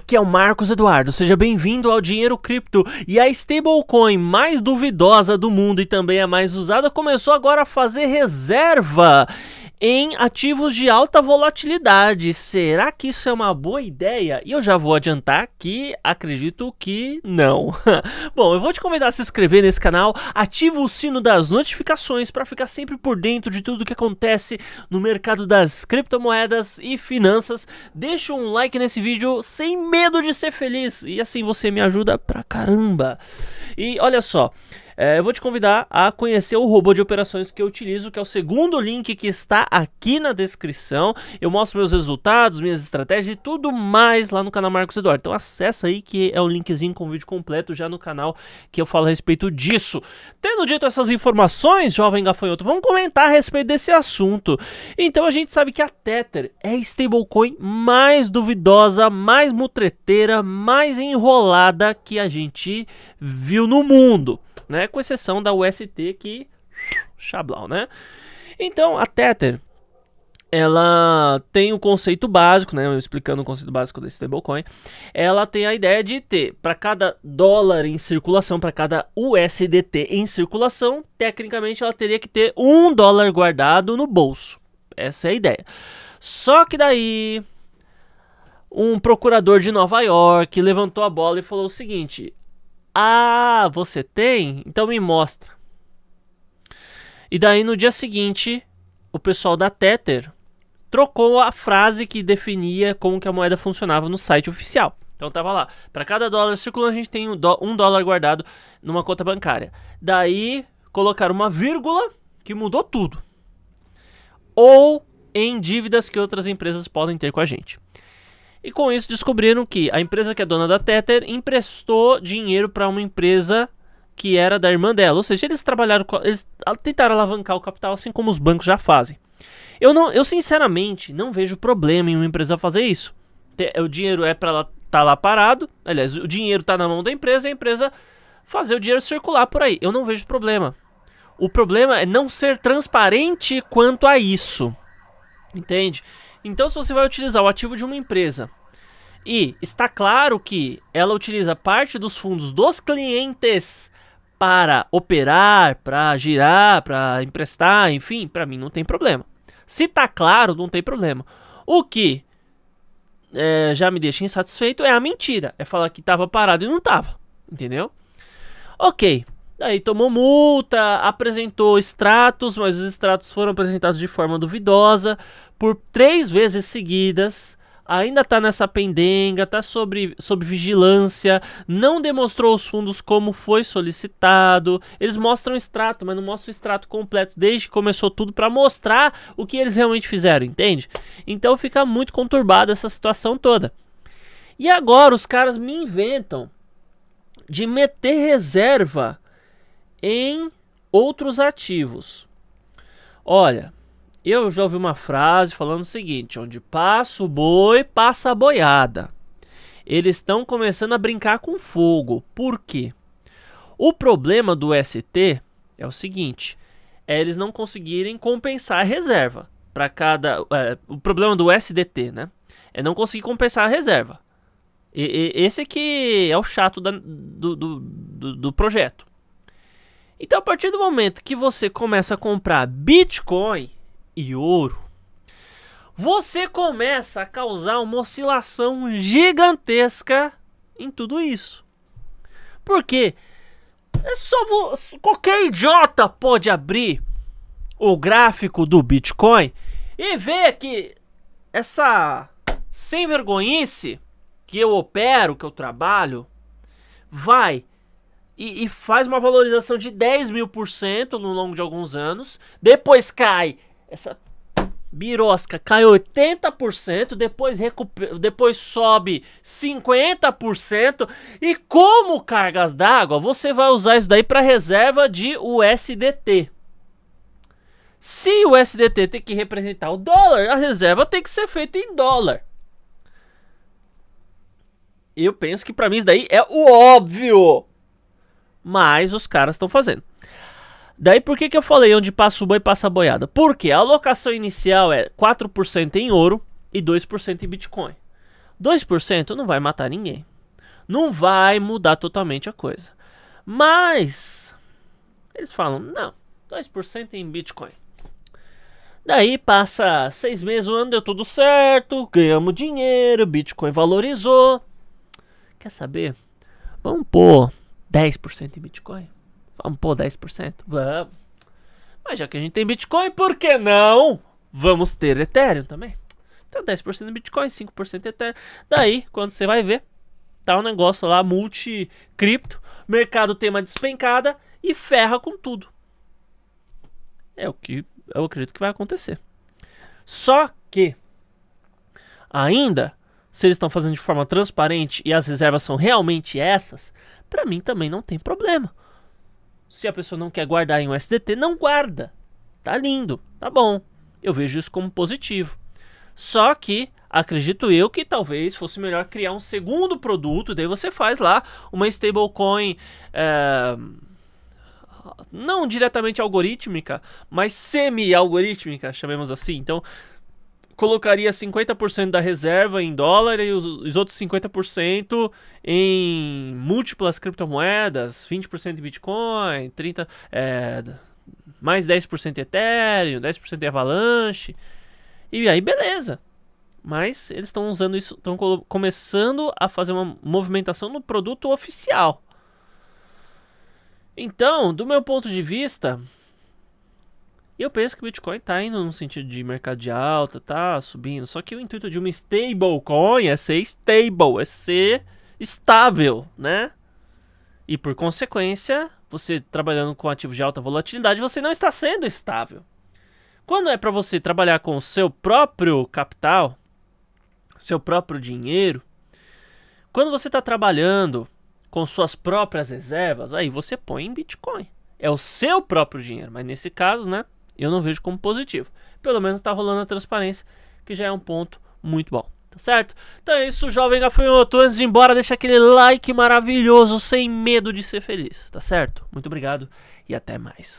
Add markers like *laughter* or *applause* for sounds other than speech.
Aqui é o Marcos Eduardo, seja bem-vindo ao Dinheiro Cripto. E a stablecoin mais duvidosa do mundo e também a mais usada começou agora a fazer reserva em ativos de alta volatilidade. Será que isso é uma boa ideia? E eu já vou adiantar que acredito que não. *laughs* Bom, eu vou te convidar a se inscrever nesse canal, ativa o sino das notificações para ficar sempre por dentro de tudo que acontece no mercado das criptomoedas e finanças. Deixa um like nesse vídeo sem medo de ser feliz e assim você me ajuda pra caramba. E olha só, é, eu vou te convidar a conhecer o robô de operações que eu utilizo, que é o segundo link que está aqui na descrição. Eu mostro meus resultados, minhas estratégias e tudo mais lá no canal Marcos Eduardo. Então acessa aí que é um linkzinho com o vídeo completo já no canal que eu falo a respeito disso. Tendo dito essas informações, jovem gafanhoto, vamos comentar a respeito desse assunto. Então a gente sabe que a Tether é a stablecoin mais duvidosa, mais mutreteira, mais enrolada que a gente viu no mundo né? Com exceção da UST que chablau, né? Então, a Tether ela tem o um conceito básico, né? Explicando o conceito básico desse stablecoin, ela tem a ideia de ter para cada dólar em circulação, para cada USDT em circulação, tecnicamente ela teria que ter um dólar guardado no bolso. Essa é a ideia. Só que daí um procurador de Nova York levantou a bola e falou o seguinte: ah, você tem? Então me mostra. E daí no dia seguinte, o pessoal da Tether trocou a frase que definia como que a moeda funcionava no site oficial. Então tava lá, para cada dólar circulando a gente tem um, um dólar guardado numa conta bancária. Daí colocaram uma vírgula que mudou tudo. Ou em dívidas que outras empresas podem ter com a gente. E com isso descobriram que a empresa que é dona da Tether emprestou dinheiro para uma empresa que era da irmã dela. Ou seja, eles trabalharam, eles tentaram alavancar o capital assim como os bancos já fazem. Eu não, eu sinceramente não vejo problema em uma empresa fazer isso. O dinheiro é para ela tá lá parado, aliás, o dinheiro tá na mão da empresa, e a empresa fazer o dinheiro circular por aí. Eu não vejo problema. O problema é não ser transparente quanto a isso. Entende? Então, se você vai utilizar o ativo de uma empresa e está claro que ela utiliza parte dos fundos dos clientes para operar, para girar, para emprestar, enfim, para mim não tem problema. Se está claro, não tem problema. O que é, já me deixa insatisfeito é a mentira, é falar que estava parado e não estava, entendeu? Ok. Aí tomou multa, apresentou extratos, mas os extratos foram apresentados de forma duvidosa por três vezes seguidas. Ainda está nessa pendenga, está sobre, sob vigilância, não demonstrou os fundos como foi solicitado. Eles mostram extrato, mas não mostram o extrato completo desde que começou tudo para mostrar o que eles realmente fizeram, entende? Então fica muito conturbada essa situação toda. E agora os caras me inventam de meter reserva em outros ativos. Olha, eu já ouvi uma frase falando o seguinte: onde passa o boi, passa a boiada. Eles estão começando a brincar com fogo. Por quê? O problema do ST é o seguinte: é eles não conseguirem compensar a reserva para cada. É, o problema do SDT, né? É não conseguir compensar a reserva. E, e, esse que é o chato da, do, do, do, do projeto. Então, a partir do momento que você começa a comprar Bitcoin e ouro, você começa a causar uma oscilação gigantesca em tudo isso. Porque é só vou, qualquer idiota pode abrir o gráfico do Bitcoin e ver que essa sem vergonhice que eu opero, que eu trabalho, vai e, e faz uma valorização de 10 mil por cento no longo de alguns anos. Depois cai essa birosca, cai 80%, depois, recupera, depois sobe 50%. E como cargas d'água, você vai usar isso daí para reserva de USDT. Se o USDT tem que representar o dólar, a reserva tem que ser feita em dólar. Eu penso que para mim isso daí é o óbvio mas os caras estão fazendo. Daí por que, que eu falei onde passa o boi passa a boiada? Porque a alocação inicial é 4% em ouro e 2% em Bitcoin. 2% não vai matar ninguém. Não vai mudar totalmente a coisa. Mas eles falam, não, 2% em Bitcoin. Daí passa seis meses, um ano, deu tudo certo, ganhamos dinheiro, Bitcoin valorizou. Quer saber? Vamos pôr 10% em Bitcoin? Vamos pôr 10%? Vamos. Mas já que a gente tem Bitcoin, por que não? Vamos ter Ethereum também. Então 10% em Bitcoin, 5% em Ethereum. Daí, quando você vai ver, tá um negócio lá multi-cripto, mercado tem uma despencada e ferra com tudo. É o que eu acredito que vai acontecer. Só que, ainda, se eles estão fazendo de forma transparente e as reservas são realmente essas, para mim também não tem problema. Se a pessoa não quer guardar em um SDT, não guarda. Tá lindo, tá bom. Eu vejo isso como positivo. Só que acredito eu que talvez fosse melhor criar um segundo produto, daí você faz lá uma stablecoin. É, não diretamente algorítmica, mas semi-algorítmica, chamemos assim. Então, colocaria 50% da reserva em dólar e os, outros 50% em múltiplas criptomoedas, 20% em Bitcoin, 30, é, mais 10% em Ethereum, 10% em Avalanche. E aí beleza. Mas eles estão usando isso, estão começando a fazer uma movimentação no produto oficial. Então, do meu ponto de vista, e eu penso que o Bitcoin está indo no sentido de mercado de alta, tá subindo. Só que o intuito de uma stablecoin é ser stable, é ser estável, né? E por consequência, você trabalhando com ativos de alta volatilidade, você não está sendo estável. Quando é para você trabalhar com o seu próprio capital, seu próprio dinheiro, quando você está trabalhando com suas próprias reservas, aí você põe em Bitcoin. É o seu próprio dinheiro, mas nesse caso, né? Eu não vejo como positivo. Pelo menos está rolando a transparência, que já é um ponto muito bom. Tá certo? Então é isso, jovem gafanhoto. Antes de ir embora, deixa aquele like maravilhoso, sem medo de ser feliz. Tá certo? Muito obrigado e até mais.